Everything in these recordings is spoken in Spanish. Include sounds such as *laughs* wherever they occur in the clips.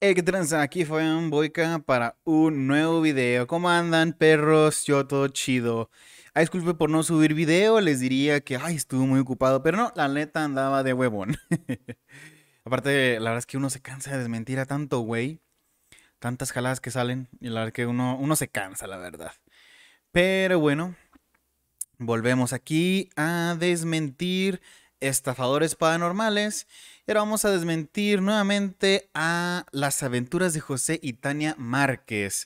Hey, ¿qué tranza? Aquí fue un Boica para un nuevo video. ¿Cómo andan, perros? Yo todo chido. Ay, ah, disculpe por no subir video, les diría que, ay, estuve muy ocupado, pero no, la neta andaba de huevón. *laughs* Aparte, la verdad es que uno se cansa de desmentir a tanto, güey. Tantas jaladas que salen, y la verdad es que uno, uno se cansa, la verdad. Pero bueno, volvemos aquí a desmentir estafadores paranormales ahora vamos a desmentir nuevamente a las aventuras de José y Tania Márquez.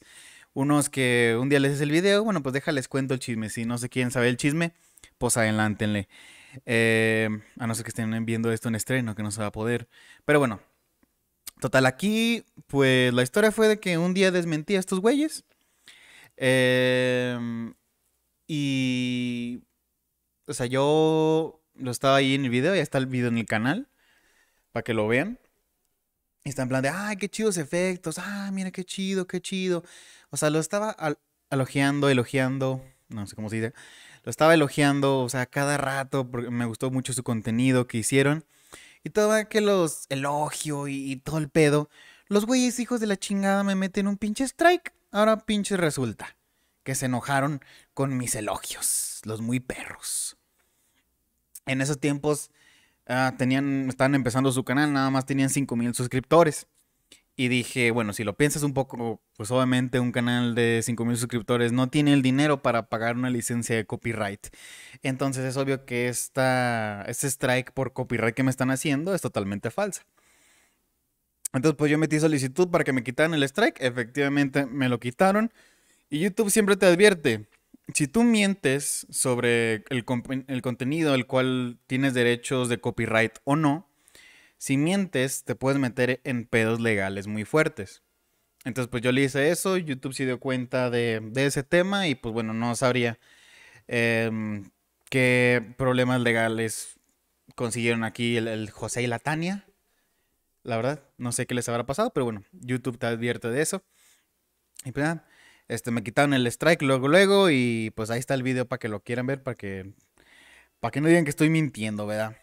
Unos que un día les hice el video, bueno, pues déjales cuento el chisme. Si no se quieren sabe el chisme, pues adelántenle. Eh, a no ser que estén viendo esto en estreno, que no se va a poder. Pero bueno, total, aquí, pues la historia fue de que un día desmentí a estos güeyes. Em, y. O sea, yo lo estaba ahí en el video, ya está el video en el canal para que lo vean. Y está en plan de, ay, qué chidos efectos, ah, mira qué chido, qué chido. O sea, lo estaba elogiando, elogiando, no sé cómo se dice, lo estaba elogiando, o sea, cada rato, porque me gustó mucho su contenido que hicieron. Y todo que los elogio y todo el pedo, los güeyes hijos de la chingada me meten un pinche strike. Ahora pinche resulta que se enojaron con mis elogios, los muy perros. En esos tiempos Ah, tenían, estaban empezando su canal, nada más tenían mil suscriptores. Y dije, bueno, si lo piensas un poco, pues obviamente un canal de mil suscriptores no tiene el dinero para pagar una licencia de copyright. Entonces es obvio que este strike por copyright que me están haciendo es totalmente falsa. Entonces, pues yo metí solicitud para que me quitaran el strike. Efectivamente, me lo quitaron. Y YouTube siempre te advierte, si tú mientes sobre el, contenido al cual tienes derechos de copyright o no, si mientes te puedes meter en pedos legales muy fuertes. Entonces pues yo le hice eso, YouTube se dio cuenta de, ese tema y pues bueno, no sabría em, qué problemas legales consiguieron aquí el, José y la Tania. La verdad, no sé qué les habrá pasado, pero bueno, YouTube te advierte de eso. Y pues nada, este, me quitaron el strike luego, luego, y pues ahí está el video para que lo quieran ver, para que, para que no digan que estoy mintiendo, ¿verdad?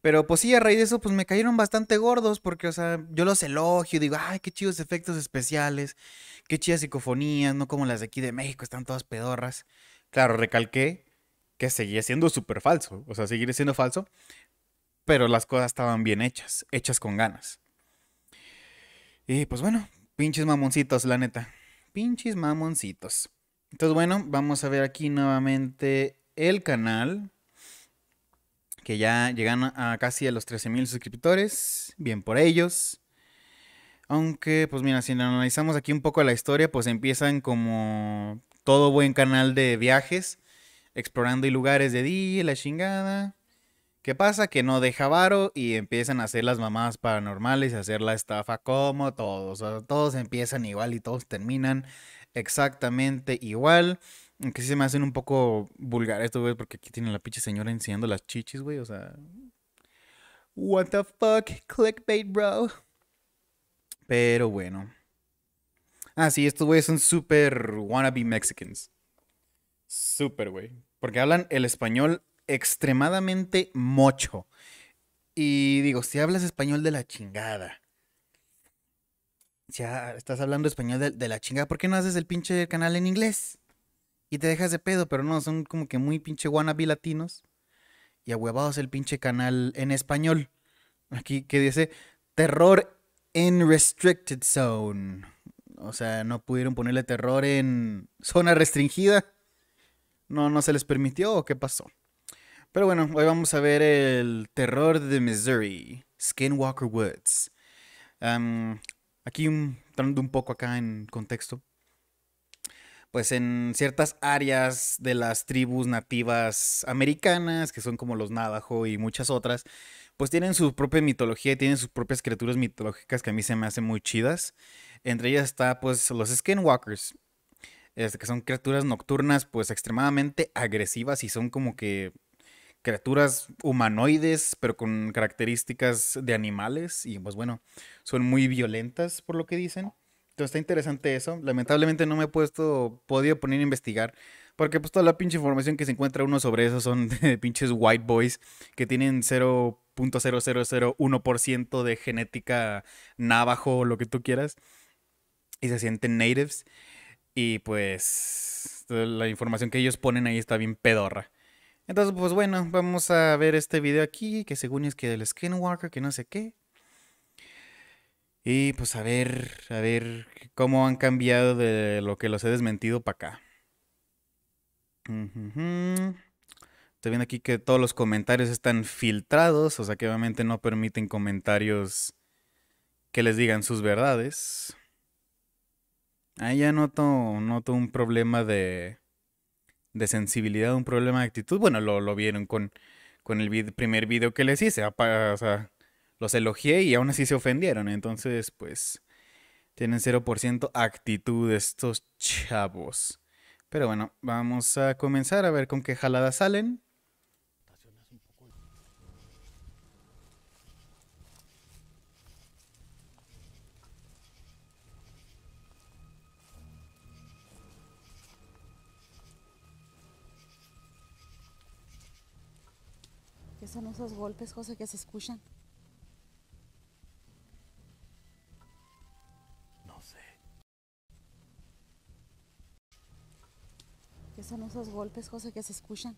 Pero pues sí, a raíz de eso, pues me cayeron bastante gordos, porque, o sea, yo los elogio, digo, ay, qué chidos efectos especiales, qué chidas psicofonías, no como las de aquí de México, están todas pedorras. Claro, recalqué que seguía siendo súper falso, o sea, seguir siendo falso, pero las cosas estaban bien hechas, hechas con ganas. Y pues bueno, Pinches mamoncitos, la neta. Pinches mamoncitos. Entonces, bueno, vamos a ver aquí nuevamente el canal. Que ya llegan a casi a los 13.000 suscriptores. Bien por ellos. Aunque, pues mira, si analizamos aquí un poco la historia, pues empiezan como todo buen canal de viajes, explorando y lugares de día, la chingada. ¿Qué pasa? Que no deja varo y empiezan a hacer las mamás paranormales y hacer la estafa como todos. todos empiezan igual y todos terminan exactamente igual. Aunque sí se me hacen un poco vulgar esto, güey, porque aquí tiene la pinche señora enseñando las chichis, güey. O sea. What the fuck? Clickbait, bro. Pero bueno. Ah, sí, estos güeyes son súper wannabe Mexicans. super güey. Porque hablan el español extremadamente mocho. Y digo, si hablas español de la chingada. Ya estás hablando español de, la chingada, ¿por qué no haces el pinche canal en inglés? Y te dejas de pedo, pero no, son como que muy pinche wannabe latinos. Y ahuevados el pinche canal en español. Aquí que dice terror en restricted zone. O sea, no pudieron ponerle terror en zona restringida. No, no se les permitió o qué pasó. Pero bueno, hoy vamos a ver el terror de Missouri, Skinwalker Woods. aquí entrando un poco acá en contexto. Pues en ciertas áreas de las tribus nativas americanas, que son como los Navajo y muchas otras, pues tienen su propia mitología y tienen sus propias criaturas mitológicas que a mí se me hacen muy chidas. Entre ellas está pues los Skinwalkers, este, que son criaturas nocturnas pues extremadamente agresivas y son como que criaturas humanoides, pero con características de animales. Y pues bueno, son muy violentas por lo que dicen. Entonces está interesante eso. Lamentablemente no me he puesto, podido poner a investigar. Porque pues toda la pinche información que se encuentra uno sobre eso son *laughs* de pinches white boys que tienen 0.0001% de genética navajo o lo que tú quieras. Y se sienten natives. Y pues la información que ellos ponen ahí está bien pedorra. Entonces, pues bueno, vamos a ver este video aquí, que según es que del Skinwalker, que no sé qué. Y pues a ver, a ver cómo han cambiado de lo que los he desmentido para acá. Estoy viendo aquí que todos los comentarios están filtrados, o sea que obviamente no permiten comentarios que les digan sus verdades. Ahí ya noto, noto un problema de, de sensibilidad, un problema de actitud. Bueno, lo, vieron con, el primer video que les hice. los elogié y aún así se ofendieron. Entonces, pues, tienen 0% actitud estos chavos. Pero bueno, vamos a comenzar a ver con qué jaladas salen. son esos golpes, José, que se escuchan? No sé. ¿Qué son esos golpes, José, que se escuchan?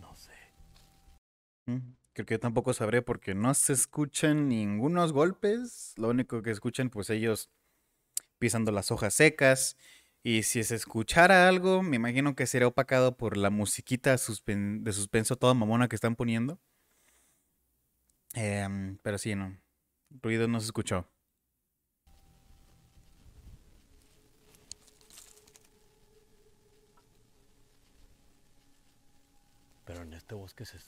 No sé. Mm, creo que tampoco sabré porque no se escuchan ningunos golpes. Lo único que escuchan, pues ellos pisando las hojas secas y si se escuchara algo, me imagino que sería opacado por la musiquita de suspenso toda mamona que están poniendo. Em, pero sí, no. Ruido no se escuchó. Pero en este bosque se,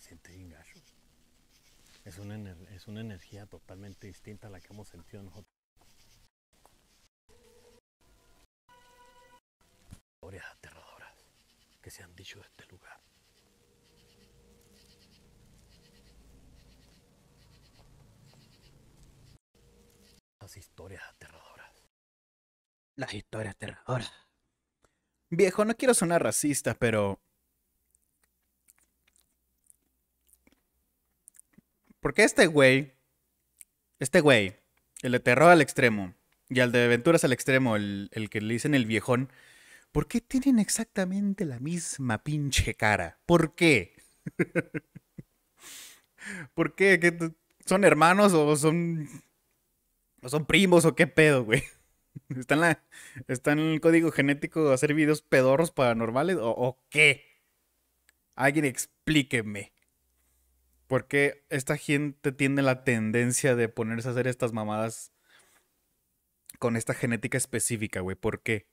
siente sin Es una, es una energía totalmente distinta a la que hemos sentido nosotros. de este lugar. Las historias aterradoras. Las historias aterradoras. Viejo, no quiero sonar racista, pero... Porque este güey, este güey, el de terror al extremo y al de aventuras al extremo, el, el que le dicen el viejón, ¿Por qué tienen exactamente la misma pinche cara? ¿Por qué? *laughs* ¿Por qué? ¿Son hermanos o son, o son primos o qué pedo, güey? *laughs* ¿Están en, el código genético a hacer videos pedorros paranormales o, o qué? Alguien explíqueme. ¿Por qué esta gente tiene la tendencia de ponerse a hacer estas mamadas con esta genética específica, güey? ¿Por qué?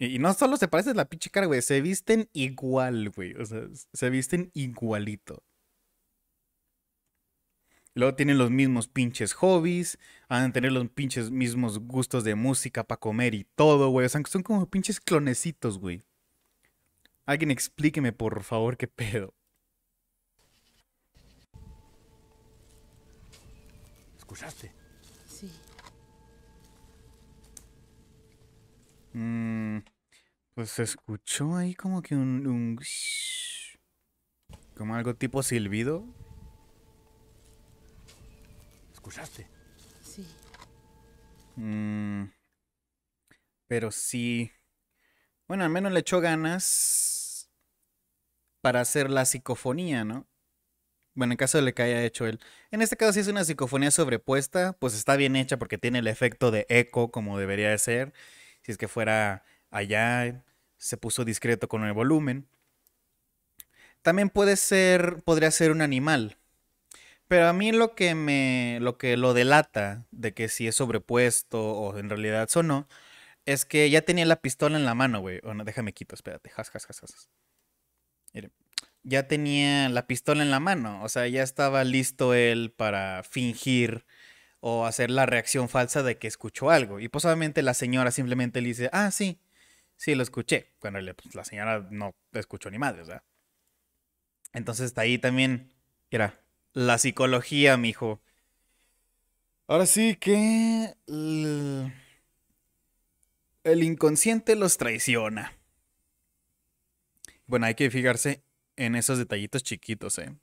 Y, no solo se parece la pinche cara, güey, se visten igual, güey. O sea, se visten igualito. Luego tienen los mismos pinches hobbies, van a tener los pinches mismos gustos de música para comer y todo, güey. O sea, son como pinches clonecitos, güey. Alguien explíqueme, por favor, qué pedo. ¿Escuchaste? Mm, pues se escuchó ahí como que un, Como algo tipo silbido. ¿Escuchaste? Sí. Mm, pero sí... Bueno, al menos le echó ganas para hacer la psicofonía, ¿no? Bueno, en caso de que haya hecho él. En este caso, sí es una psicofonía sobrepuesta, pues está bien hecha porque tiene el efecto de eco como debería de ser si es que fuera allá, se puso discreto con el volumen. También puede ser, podría ser un animal. Pero a mí lo que me, lo que lo delata de que si es sobrepuesto o en realidad sonó, es que ya tenía la pistola en la mano, güey. O no, déjame quito, espérate. Jas, ya tenía la pistola en la mano. O sea, ya estaba listo él para fingir o hacer la reacción falsa de que escuchó algo. Y posiblemente pues, la señora simplemente le dice, ah, sí, sí, lo escuché. Bueno, pues, la señora no escuchó ni madre, o sea. Entonces está ahí también, era la psicología, mijo. Ahora sí que el, inconsciente los traiciona. Bueno, hay que fijarse en esos detallitos chiquitos, ¿eh?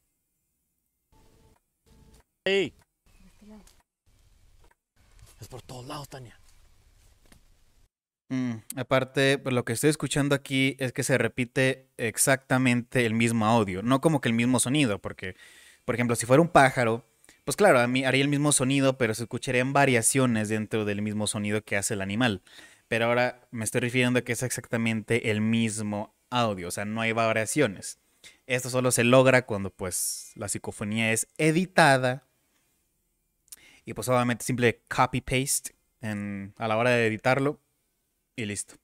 Es por todos lados, Tania. Mm, aparte, pues, lo que estoy escuchando aquí es que se repite exactamente el mismo audio, no como que el mismo sonido, porque, por ejemplo, si fuera un pájaro, pues claro, haría el mismo sonido, pero se escucharían variaciones dentro del mismo sonido que hace el animal. Pero ahora me estoy refiriendo a que es exactamente el mismo audio, o sea, no hay variaciones. Esto solo se logra cuando pues la psicofonía es editada y pues obviamente simple copy-paste a la hora de editarlo y listo.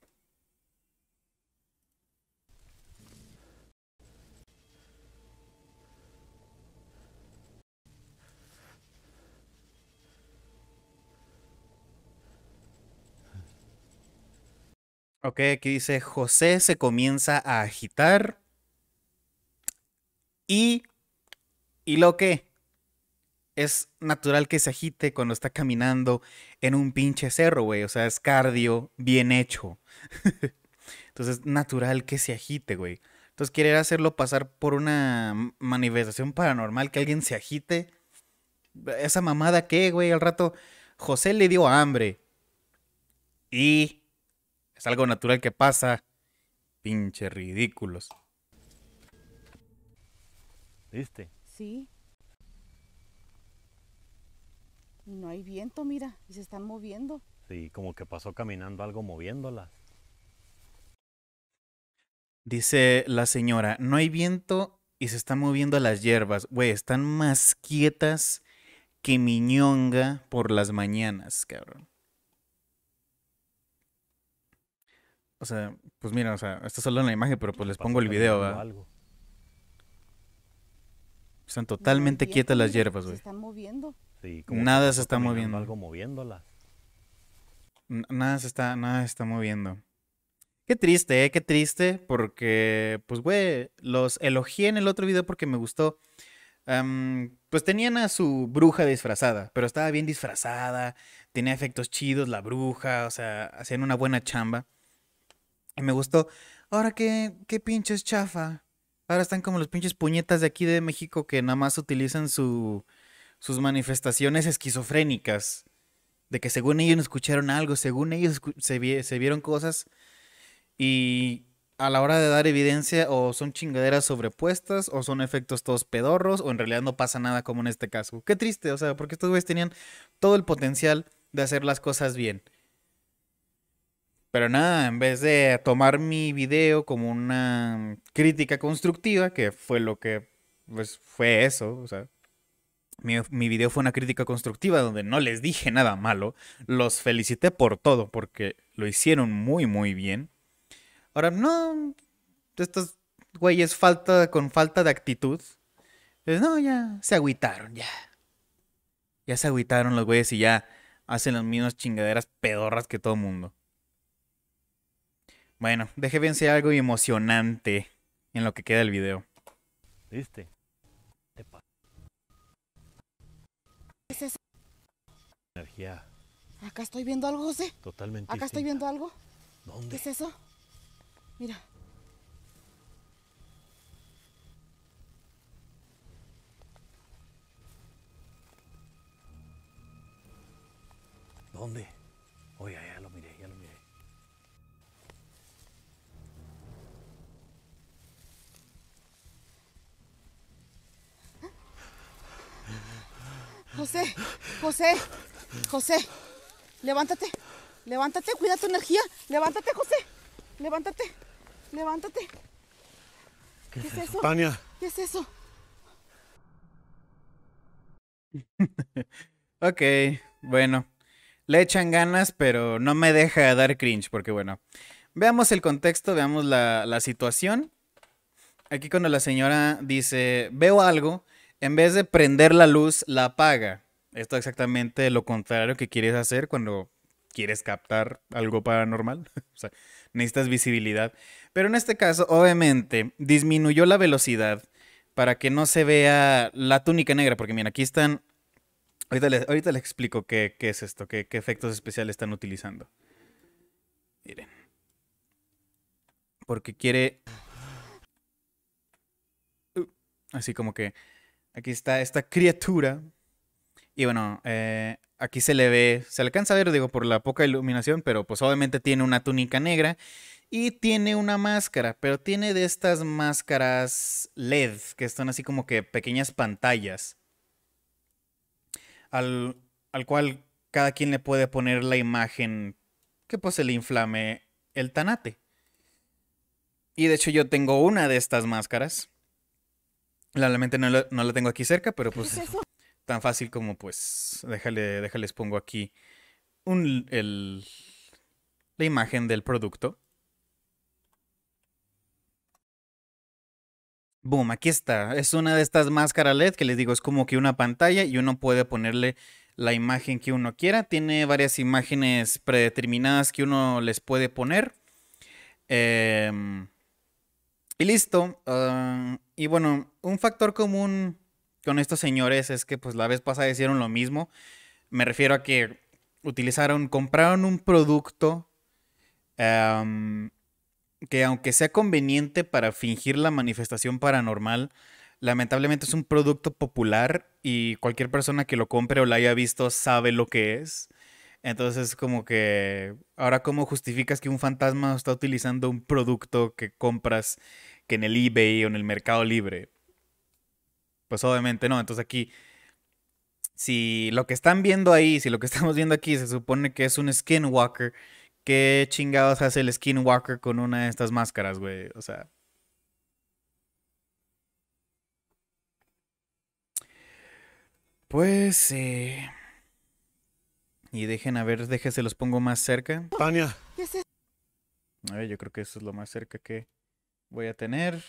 Ok, aquí dice José se comienza a agitar. Y. ¿Y lo que? es natural que se agite cuando está caminando en un pinche cerro, güey. O sea, es cardio bien hecho. *laughs* Entonces, es natural que se agite, güey. Entonces, querer hacerlo pasar por una manifestación paranormal, que alguien se agite. Esa mamada que, güey, al rato José le dio hambre. Y es algo natural que pasa. Pinche ridículos. ¿Viste? Sí. no hay viento, mira, y se están moviendo. Sí, como que pasó caminando algo moviéndola. Dice la señora, no hay viento y se están moviendo las hierbas. Güey, están más quietas que miñonga por las mañanas, cabrón. O sea, pues mira, o sea, está solo en la imagen, pero pues les pongo el video, ¿verdad? Están totalmente quietas las hierbas, güey. Se están moviendo. Este, nada se está moviendo. Algo moviéndola. Nada se está, nada se está moviendo. Qué triste, ¿eh? qué triste, porque, pues, güey, los elogié en el otro video porque me gustó. pues tenían a su bruja disfrazada, pero estaba bien disfrazada, tenía efectos chidos, la bruja, o sea, hacían una buena chamba. Y me gustó. Ahora qué, qué pinches chafa. Ahora están como los pinches puñetas de aquí de México que nada más utilizan su, sus manifestaciones esquizofrénicas, de que según ellos escucharon algo, según ellos se, se vieron cosas y a la hora de dar evidencia o son chingaderas sobrepuestas o son efectos todos pedorros o en realidad no pasa nada como en este caso. Qué triste, o sea, porque estos güeyes tenían todo el potencial de hacer las cosas bien. Pero nada, en vez de tomar mi video como una crítica constructiva, que fue lo que pues fue eso, o sea, mi, video fue una crítica constructiva donde no les dije nada malo. Los felicité por todo porque lo hicieron muy, muy bien. Ahora, no, estos güeyes falta, con falta de actitud. Pues no, ya se agüitaron, ya. Ya se agüitaron los güeyes y ya hacen las mismas chingaderas pedorras que todo el mundo. Bueno, dejé bien ser algo emocionante en lo que queda el video. ¿Viste? ¿Es eso? Energía. Acá estoy viendo algo, José. Totalmente. Acá estoy viendo algo. ¿Dónde? ¿Qué es eso? Mira. ¿Dónde? José, José, José, levántate, levántate, cuida tu energía, levántate, José, levántate, levántate. ¿Qué, es eso? ¿Qué es eso? *laughs* ok, bueno, le echan ganas, pero no me deja dar cringe, porque bueno, veamos el contexto, veamos la situación. Aquí cuando la señora dice, veo algo, en vez de prender la luz, la apaga. Esto es exactamente lo contrario que quieres hacer cuando quieres captar algo paranormal. *laughs* o sea, necesitas visibilidad. Pero en este caso, obviamente, disminuyó la velocidad para que no se vea la túnica negra. Porque mira, aquí están... Ahorita les, explico qué, es esto, qué, qué efectos especiales están utilizando. Miren. Porque quiere... Así como que Aquí está esta criatura. Y bueno, eh, aquí se le ve, se alcanza a ver, digo, por la poca iluminación, pero pues obviamente tiene una túnica negra y tiene una máscara, pero tiene de estas máscaras LED, que son así como que pequeñas pantallas, al, al cual cada quien le puede poner la imagen que pues se le inflame el tanate. Y de hecho yo tengo una de estas máscaras. Lamentablemente no la, tengo aquí cerca, pero pues tan fácil como pues déjale, les pongo aquí un, la imagen del producto. Boom, aquí está. Es una de estas máscaras LED que les digo, es como que una pantalla y uno puede ponerle la imagen que uno quiera. Tiene varias imágenes predeterminadas que uno les puede poner. Em, y listo. Ah, y bueno, un factor común con estos señores es que pues la vez pasada hicieron lo mismo. Me refiero a que utilizaron, compraron un producto que aunque sea conveniente para fingir la manifestación paranormal, lamentablemente es un producto popular y cualquier persona que lo compre o lo haya visto sabe lo que es. Entonces, como que ahora cómo justificas que un fantasma está utilizando un producto que compras que en el eBay o en el Mercado Libre. Pues obviamente no. Entonces aquí, si lo que están viendo ahí, si lo que *laughs* estamos viendo aquí se supone que es un skinwalker, ¿qué chingados hace el skinwalker con una de estas máscaras, güey? O sea... Pues... Eh... Y dejen, a ver, se los pongo más cerca. Tania. A ver, yo creo que eso es lo más cerca que voy a tener.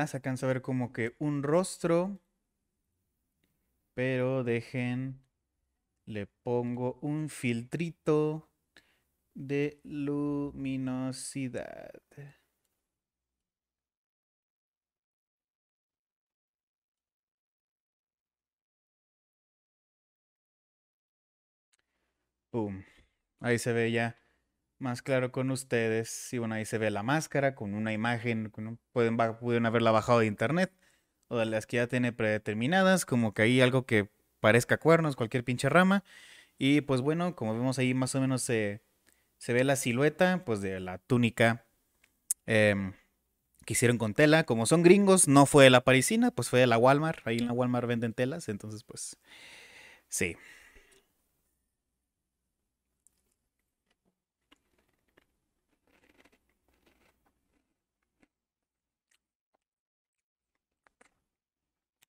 estás. Alcanzo a ver como que un rostro. Pero dejen. Le pongo un filtrito de luminosidad. Ahí se ve ya más claro con ustedes. Si bueno, ahí se ve la máscara con una imagen, pueden, haberla bajado de internet o de las que ya tiene predeterminadas, como que hay algo que parezca cuernos, cualquier pinche rama. Y pues bueno, como vemos ahí más o menos se, se ve la silueta pues de la túnica em, que hicieron con tela. Como son gringos, no fue de la parisina, pues fue de la Walmart. Ahí en la Walmart venden telas, entonces pues sí.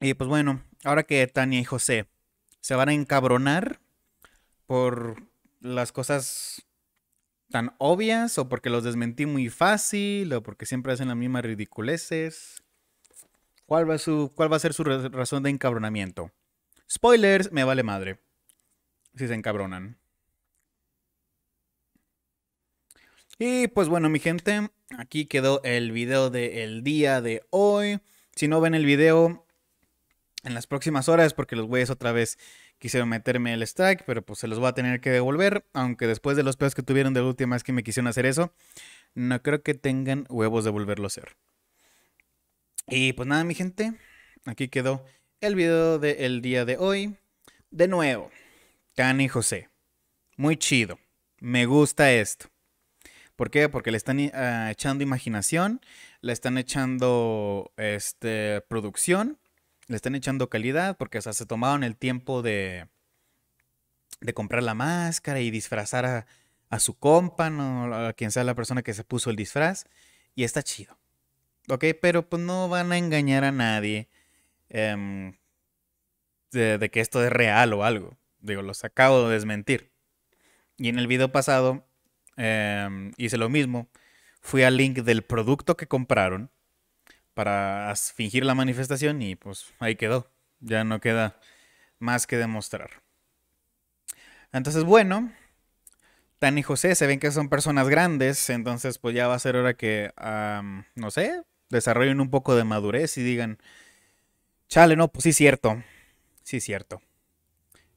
Y pues bueno, ahora que Tania y José se van a encabronar por las cosas tan obvias o porque los desmentí muy fácil o porque siempre hacen las mismas ridiculeces. ¿Cuál va, su, ¿Cuál va a ser su razón de encabronamiento? Spoilers, me vale madre. Si se encabronan. Y pues bueno, mi gente, aquí quedó el video del día de hoy. Si no ven el video, en las próximas horas porque los güeyes otra vez quisieron meterme el strike, pero pues se los voy a tener que devolver, aunque después de los pedos que tuvieron de última vez que me quisieron hacer eso, no creo que tengan huevos de volverlo a hacer. Y pues nada, mi gente, aquí quedó el video del día de hoy. De nuevo, y José, muy chido, me gusta esto. ¿Por qué? Porque le están ah, echando imaginación, le están echando este, producción le están echando calidad porque se tomaron el tiempo de, comprar la máscara y disfrazar a, su compa, a quien sea la persona que se puso el disfraz. Y está chido. ¿Ok? Pero pues no van a engañar a nadie em, de, que esto es real o algo. Digo, los acabo de desmentir. Y en el video pasado em, hice lo mismo. Fui al link del producto que compraron para fingir la manifestación y pues ahí quedó. Ya no queda más que demostrar. Entonces, bueno, Tan y José se ven que son personas grandes, entonces pues ya va a ser hora que, no sé, desarrollen un poco de madurez y digan, chale, no, pues sí cierto, sí cierto.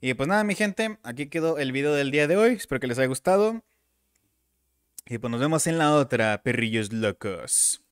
Y pues nada, mi gente, aquí quedó el video del día de hoy, espero que les haya gustado. Y pues nos vemos en la otra, perrillos locos.